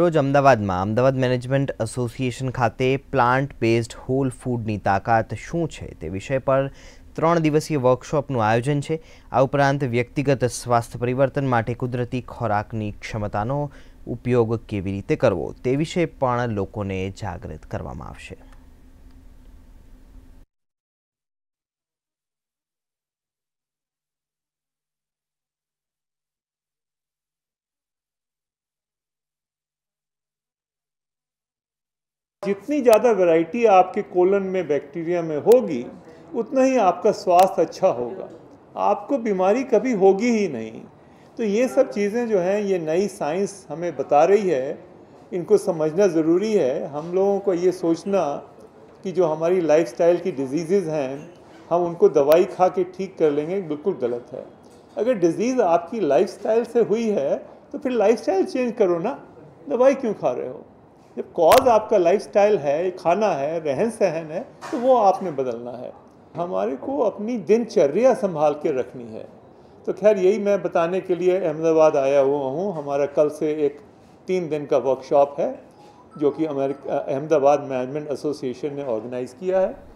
રોજ અમદાવાદમાં Ahmedabad management association ખાતે પ્લાન્ટ બેઝડ હોલ ફૂડની તાકાત શું છે તે વિષય પર ત્રણ દિવસીય વર્કશોપનું આયોજન છે આ ઉપરાંત વ્યક્તિગત સ્વાસ્થ્ય પરિવર્તન માટે કુદરતી ખોરાકની ક્ષમતાનો ઉપયોગ કેવી રીતે કરવો તે વિશે પણ લોકોને જાગૃત કરવામાં આવશે जितनी ज़्यादा वैरायटी आपके कोलन में बैक्टीरिया में होगी उतना ही आपका स्वास्थ्य अच्छा होगा आपको बीमारी कभी होगी ही नहीं तो ये सब चीज़ें जो हैं ये नई साइंस हमें बता रही है इनको समझना ज़रूरी है हम लोगों को ये सोचना कि जो हमारी लाइफस्टाइल की डिजीज़ हैं हम उनको दवाई खा के ठीक कर लेंगे बिल्कुल गलत है अगर डिज़ीज़ आपकी लाइफस्टाइल से हुई है तो फिर लाइफस्टाइल चेंज करो ना दवाई क्यों खा रहे हो जब कॉज आपका स्टाइल है खाना है रहन सहन है तो वो आपने बदलना है हमारे को अपनी दिनचर्या संभाल के रखनी है तो खैर यही मैं बताने के लिए अहमदाबाद आया हुआ हूँ हमारा कल से एक तीन दिन का वर्कशॉप है जो कि अमेरिका अहमदाबाद मैनेजमेंट एसोसिएशन ने ऑर्गेनाइज़ किया है